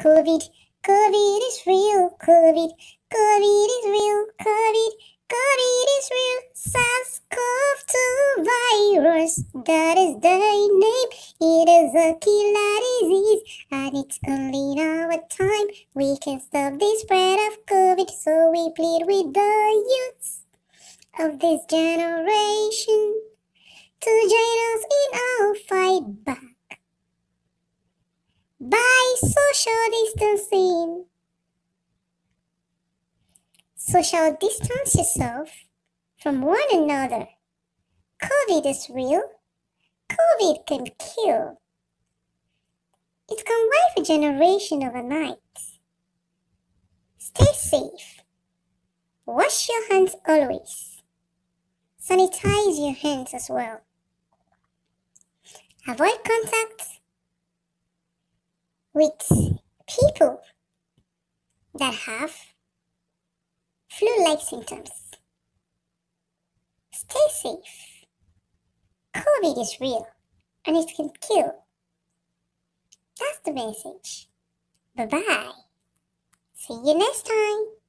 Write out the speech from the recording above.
COVID, COVID is real, COVID, COVID is real, COVID, COVID is real, SARS-CoV-2 virus, that is the name, it is a killer disease, and it's only now a time we can stop the spread of COVID, so we plead with the youths of this generation. social distancing. Social distance yourself from one another. COVID is real. COVID can kill. It can wipe a generation overnight. Stay safe. Wash your hands always. Sanitize your hands as well. Avoid contact with people that have flu like symptoms. Stay safe. COVID is real and it can kill. That's the message. Bye bye. See you next time.